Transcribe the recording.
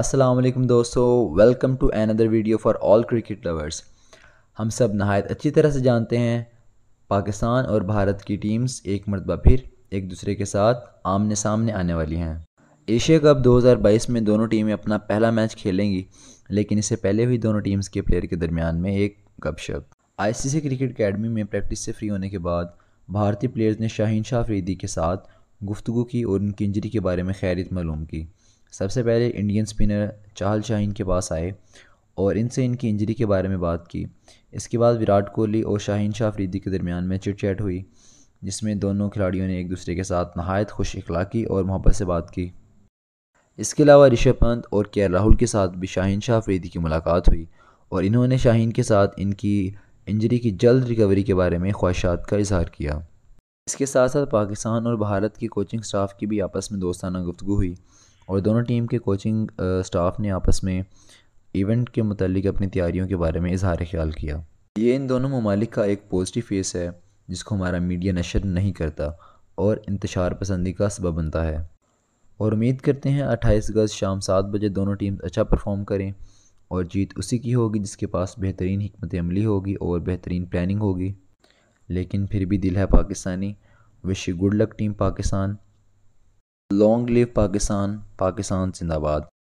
अस्सलाम वालेकुम दोस्तों welcome to another video for all cricket lovers हम सब नहायत अच्छी तरह से जानते हैं पाकिस्तान और भारत की टीम्स एक मरतबा फिर एक दूसरे के साथ आमने सामने आने वाली हैं एशिया कप 2022 में दोनों टीमें अपना पहला मैच खेलेंगी लेकिन इससे पहले हुई दोनों टीम्स के प्लेयर के दरमियान में एक गपशप आई क्रिकेट अकेडमी में प्रैक्टिस से फ्री होने के बाद भारतीय प्लेयर्स ने शाहीन शाह फरीदी के साथ गुफ्तु की और उनकी इंजरी के बारे में खैरित मालूम की सबसे पहले इंडियन स्पिनर चाहल शाहीन के पास आए और इनसे इनकी इंजरी के बारे में बात की इसके बाद विराट कोहली और शाहीन शाह अफरीदी के दरमियान में चिटचैट हुई जिसमें दोनों खिलाड़ियों ने एक दूसरे के साथ नहायत खुश अखलाकी और मोहब्बत से बात की इसके अलावा ऋषभ पंत और के राहुल के साथ भी शाहीन शाह अफरीदी की मुलाकात हुई और इन्होंने शाहीन के साथ इनकी इंजरी की जल्द रिकवरी के बारे में ख्वाहिशात का इजहार किया इसके साथ साथ पाकिस्तान और भारत के कोचिंग स्टाफ की भी आपस में दोस्ताना गुफ्तु हुई और दोनों टीम के कोचिंग स्टाफ ने आपस में इवेंट के मतलब अपनी तैयारियों के बारे में इजहार ख्याल किया ये इन दोनों ममालिक का एक पॉजिटिव फेस है जिसको हमारा मीडिया नशर नहीं करता और इंतशार पसंदी का सबब बनता है और उम्मीद करते हैं 28 अगस्त शाम सात बजे दोनों टीम अच्छा परफॉर्म करें और जीत उसी की होगी जिसके पास बेहतरीन हमत अमली होगी और बेहतरीन प्लानिंग होगी लेकिन फिर भी दिल है Pakistani wish good luck team Pakistan long live Pakistan Pakistan जिंदाबाद